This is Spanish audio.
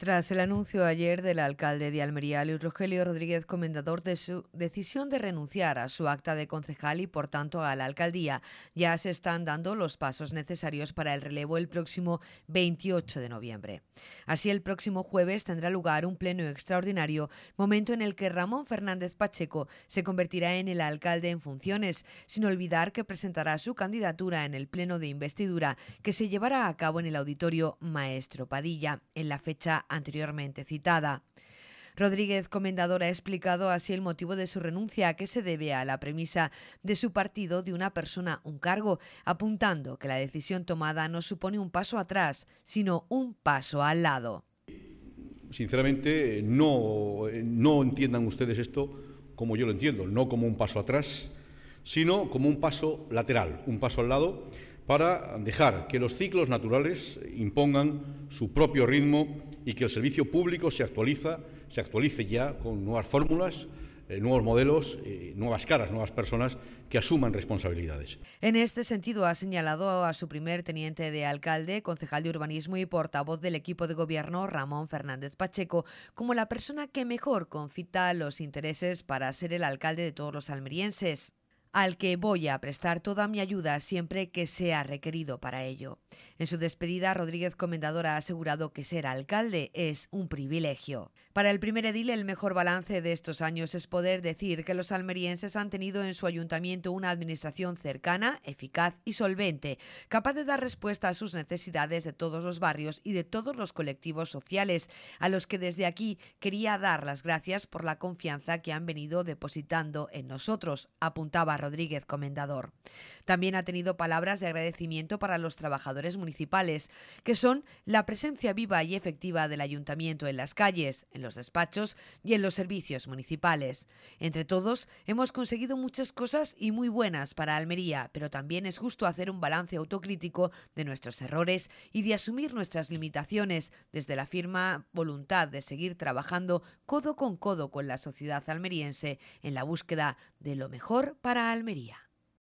Tras el anuncio ayer del alcalde de Almería, Luis Rogelio Rodríguez Comendador, de su decisión de renunciar a su acta de concejal y, por tanto, a la alcaldía, ya se están dando los pasos necesarios para el relevo el próximo 28 de noviembre. Así, el próximo jueves tendrá lugar un pleno extraordinario, momento en el que Ramón Fernández Pacheco se convertirá en el alcalde en funciones, sin olvidar que presentará su candidatura en el pleno de investidura que se llevará a cabo en el auditorio Maestro Padilla, en la fecha anteriormente citada. Rodríguez Comendador ha explicado así el motivo de su renuncia, que se debe a la premisa de su partido de una persona un cargo, apuntando que la decisión tomada no supone un paso atrás, sino un paso al lado. Sinceramente, no, no entiendan ustedes esto como yo lo entiendo, no como un paso atrás, sino como un paso lateral, un paso al lado, para dejar que los ciclos naturales impongan su propio ritmo y que el servicio público se, actualiza, se actualice ya con nuevas fórmulas, eh, nuevos modelos, eh, nuevas caras, nuevas personas que asuman responsabilidades. En este sentido, ha señalado a su primer teniente de alcalde, concejal de urbanismo y portavoz del equipo de gobierno, Ramón Fernández Pacheco, como la persona que mejor confita los intereses para ser el alcalde de todos los almerienses al que voy a prestar toda mi ayuda siempre que sea requerido para ello. En su despedida, Rodríguez Comendador ha asegurado que ser alcalde es un privilegio. Para el primer edil, el mejor balance de estos años es poder decir que los almerienses han tenido en su ayuntamiento una administración cercana, eficaz y solvente, capaz de dar respuesta a sus necesidades de todos los barrios y de todos los colectivos sociales, a los que desde aquí quería dar las gracias por la confianza que han venido depositando en nosotros, apuntaba Rodríguez Comendador. También ha tenido palabras de agradecimiento para los trabajadores municipales, que son la presencia viva y efectiva del ayuntamiento en las calles, en los despachos y en los servicios municipales. Entre todos, hemos conseguido muchas cosas y muy buenas para Almería, pero también es justo hacer un balance autocrítico de nuestros errores y de asumir nuestras limitaciones desde la firma voluntad de seguir trabajando codo con codo con la sociedad almeriense en la búsqueda de lo mejor para Almería.